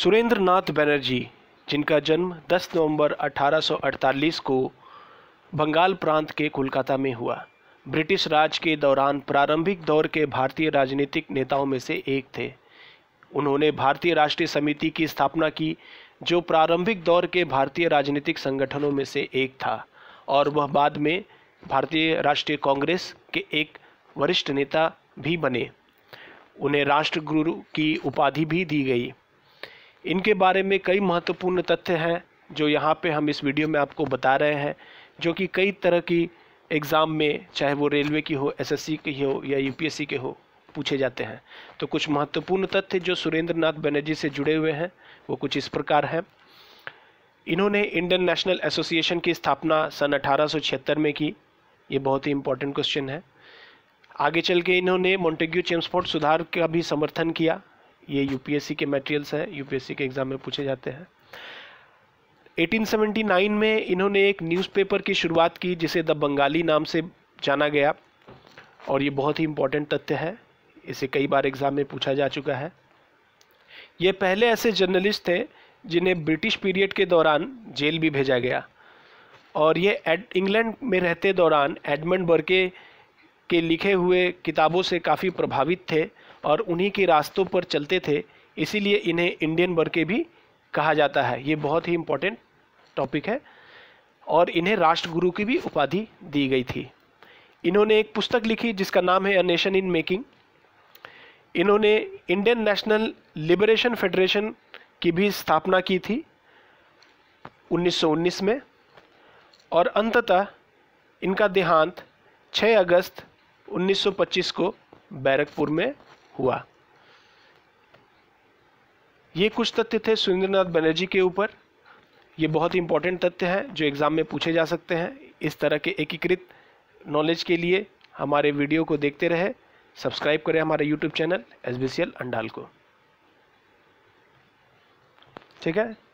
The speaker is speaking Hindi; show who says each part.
Speaker 1: सुरेंद्र नाथ बनर्जी जिनका जन्म 10 नवंबर 1848 को बंगाल प्रांत के कोलकाता में हुआ ब्रिटिश राज के दौरान प्रारंभिक दौर के भारतीय राजनीतिक नेताओं में से एक थे उन्होंने भारतीय राष्ट्रीय समिति की स्थापना की जो प्रारंभिक दौर के भारतीय राजनीतिक संगठनों में से एक था और वह बाद में भारतीय राष्ट्रीय कांग्रेस के एक वरिष्ठ नेता भी बने उन्हें राष्ट्रगुरु की उपाधि भी दी गई इनके बारे में कई महत्वपूर्ण तथ्य हैं जो यहाँ पे हम इस वीडियो में आपको बता रहे हैं जो कि कई तरह की एग्ज़ाम में चाहे वो रेलवे की हो एसएससी की हो या यूपीएससी के हो पूछे जाते हैं तो कुछ महत्वपूर्ण तथ्य जो सुरेंद्र नाथ बनर्जी से जुड़े हुए हैं वो कुछ इस प्रकार हैं इन्होंने इंडियन नेशनल एसोसिएशन की स्थापना सन अठारह में की ये बहुत ही इंपॉर्टेंट क्वेश्चन है आगे चल के इन्होंने मोन्टेग्यू चेम्सफोर्ड सुधार का भी समर्थन किया ये यूपीएससी के मटेरियल्स हैं यूपीएससी के एग्ज़ाम में पूछे जाते हैं 1879 में इन्होंने एक न्यूज़पेपर की शुरुआत की जिसे द बंगाली नाम से जाना गया और ये बहुत ही इम्पोर्टेंट तथ्य है इसे कई बार एग्ज़ाम में पूछा जा चुका है ये पहले ऐसे जर्नलिस्ट थे जिन्हें ब्रिटिश पीरियड के दौरान जेल भी भेजा गया और ये इंग्लैंड में रहते दौरान एडमंड बर्के के के लिखे हुए किताबों से काफ़ी प्रभावित थे और उन्हीं के रास्तों पर चलते थे इसीलिए इन्हें इंडियन बरके भी कहा जाता है ये बहुत ही इम्पोर्टेंट टॉपिक है और इन्हें राष्ट्रगुरु की भी उपाधि दी गई थी इन्होंने एक पुस्तक लिखी जिसका नाम है अ नेशन इन मेकिंग इन्होंने इंडियन नेशनल लिबरेशन फेडरेशन की भी स्थापना की थी 1919 में और अंततः इनका देहांत 6 अगस्त 1925 को बैरकपुर में हुआ ये कुछ तथ्य थे सुरेंद्रनाथ बनर्जी के ऊपर ये बहुत ही इंपॉर्टेंट तथ्य हैं जो एग्ज़ाम में पूछे जा सकते हैं इस तरह के एकीकृत नॉलेज के लिए हमारे वीडियो को देखते रहे सब्सक्राइब करें हमारे यूट्यूब चैनल एस अंडाल को ठीक है